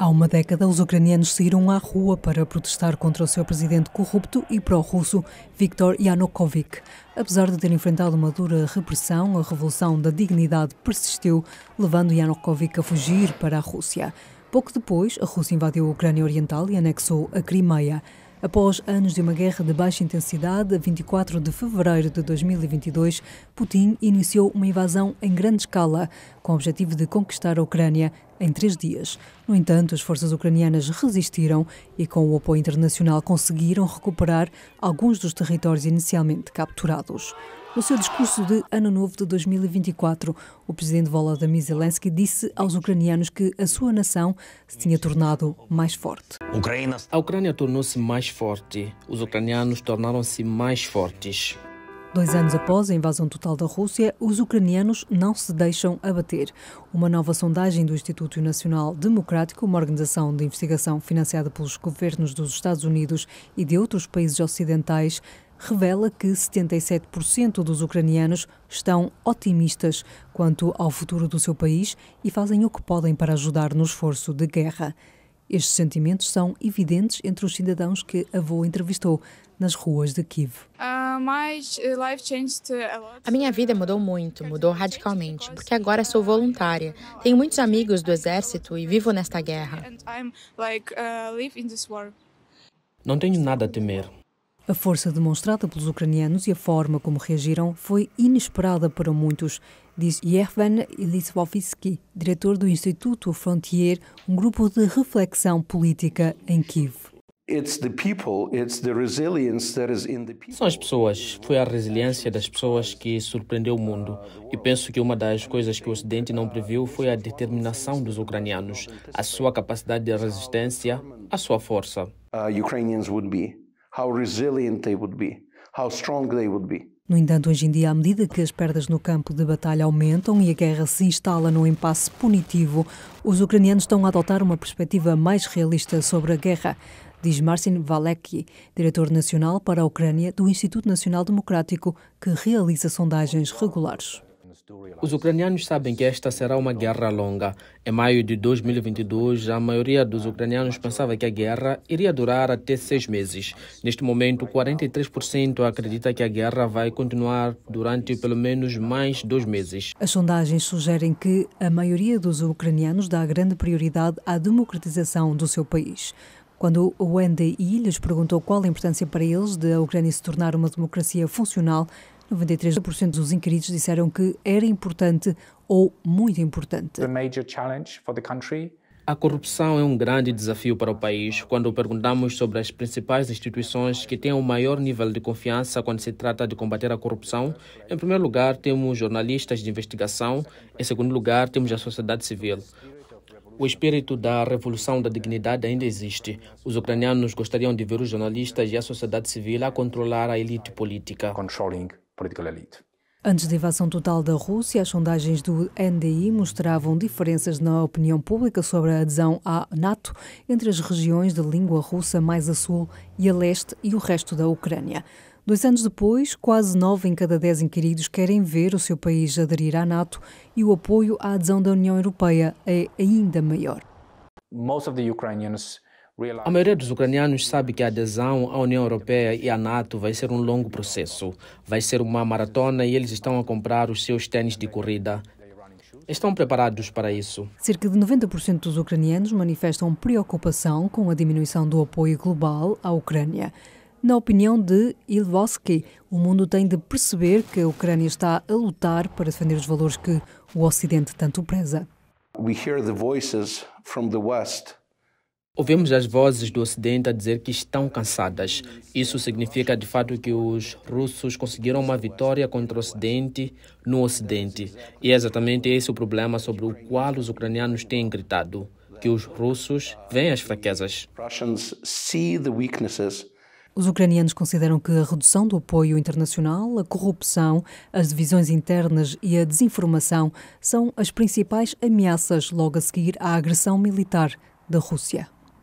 Há uma década, os ucranianos saíram à rua para protestar contra o seu presidente corrupto e pró-russo, Viktor Yanukovych. Apesar de ter enfrentado uma dura repressão, a Revolução da Dignidade persistiu, levando Yanukovych a fugir para a Rússia. Pouco depois, a Rússia invadiu a Ucrânia Oriental e anexou a Crimeia. Após anos de uma guerra de baixa intensidade, a 24 de fevereiro de 2022, Putin iniciou uma invasão em grande escala, com o objetivo de conquistar a Ucrânia em três dias. No entanto, as forças ucranianas resistiram e, com o apoio internacional, conseguiram recuperar alguns dos territórios inicialmente capturados. No seu discurso de Ano Novo de 2024, o presidente Volodymyr Zelensky disse aos ucranianos que a sua nação se tinha tornado mais forte. Ucrânia. A Ucrânia tornou-se mais forte. Os ucranianos tornaram-se mais fortes. Dois anos após a invasão total da Rússia, os ucranianos não se deixam abater. Uma nova sondagem do Instituto Nacional Democrático, uma organização de investigação financiada pelos governos dos Estados Unidos e de outros países ocidentais, revela que 77% dos ucranianos estão otimistas quanto ao futuro do seu país e fazem o que podem para ajudar no esforço de guerra. Estes sentimentos são evidentes entre os cidadãos que a avô entrevistou nas ruas de Kiev. Ah, eh, a minha vida mudou muito, mudou radicalmente, porque agora sou voluntária. Tenho muitos amigos do exército e vivo nesta guerra. Uh, Não tenho nada a temer. A força demonstrada pelos ucranianos e a forma como reagiram foi inesperada para muitos, diz Yervan Lisvovsky, diretor do Instituto Frontier, um grupo de reflexão política em Kiev. São as pessoas. Foi a resiliência das pessoas que surpreendeu o mundo. E penso que uma das coisas que o Ocidente não previu foi a determinação dos ucranianos, a sua capacidade de resistência, a sua força. Uh, Ukrainians would be how resilient they would be, how strong they would be. No entanto, hoje em dia, à medida que as perdas no campo de batalha aumentam e a guerra se instala num impasse punitivo, os ucranianos estão a adotar uma perspectiva mais realista sobre a guerra, diz Marcin Valecki, diretor nacional para a Ucrânia do Instituto Nacional Democrático, que realiza sondagens regulares. Os ucranianos sabem que esta será uma guerra longa. Em maio de 2022, a maioria dos ucranianos pensava que a guerra iria durar até seis meses. Neste momento, 43% acredita que a guerra vai continuar durante pelo menos mais dois meses. As sondagens sugerem que a maioria dos ucranianos dá grande prioridade à democratização do seu país. Quando o NDI lhes perguntou qual a importância para eles de a Ucrânia se tornar uma democracia funcional, 93% dos inquiridos disseram que era importante ou muito importante. A corrupção é um grande desafio para o país quando perguntamos sobre as principais instituições que têm o maior nível de confiança quando se trata de combater a corrupção. Em primeiro lugar, temos jornalistas de investigação. Em segundo lugar, temos a sociedade civil. O espírito da revolução da dignidade ainda existe. Os ucranianos gostariam de ver os jornalistas e a sociedade civil a controlar a elite política political elite. Antes da invasão total da Rússia, as sondagens do NDI mostravam diferenças na opinião pública sobre a adesão à NATO entre as regiões de língua russa mais a sul e a leste e o resto da Ucrânia. Dois anos depois, quase nove em cada dez inquiridos querem ver o seu país aderir à NATO e o apoio à adesão da União Europeia é ainda maior. Most of the Ukrainians a maioria dos ucranianos sabe que a adesão à União Europeia e à NATO vai ser um longo processo. Vai ser uma maratona e eles estão a comprar os seus tênis de corrida. Estão preparados para isso. Cerca de 90% dos ucranianos manifestam preocupação com a diminuição do apoio global à Ucrânia. Na opinião de Ilvoski, o mundo tem de perceber que a Ucrânia está a lutar para defender os valores que o Ocidente tanto preza. We hear the voices from the West Ouvimos as vozes do Ocidente a dizer que estão cansadas. Isso significa de fato que os russos conseguiram uma vitória contra o Ocidente no Ocidente. E é exatamente esse o problema sobre o qual os ucranianos têm gritado: que os russos veem as fraquezas. Os ucranianos consideram que a redução do apoio internacional, a corrupção, as divisões internas e a desinformação são as principais ameaças logo a seguir à agressão militar da Rússia.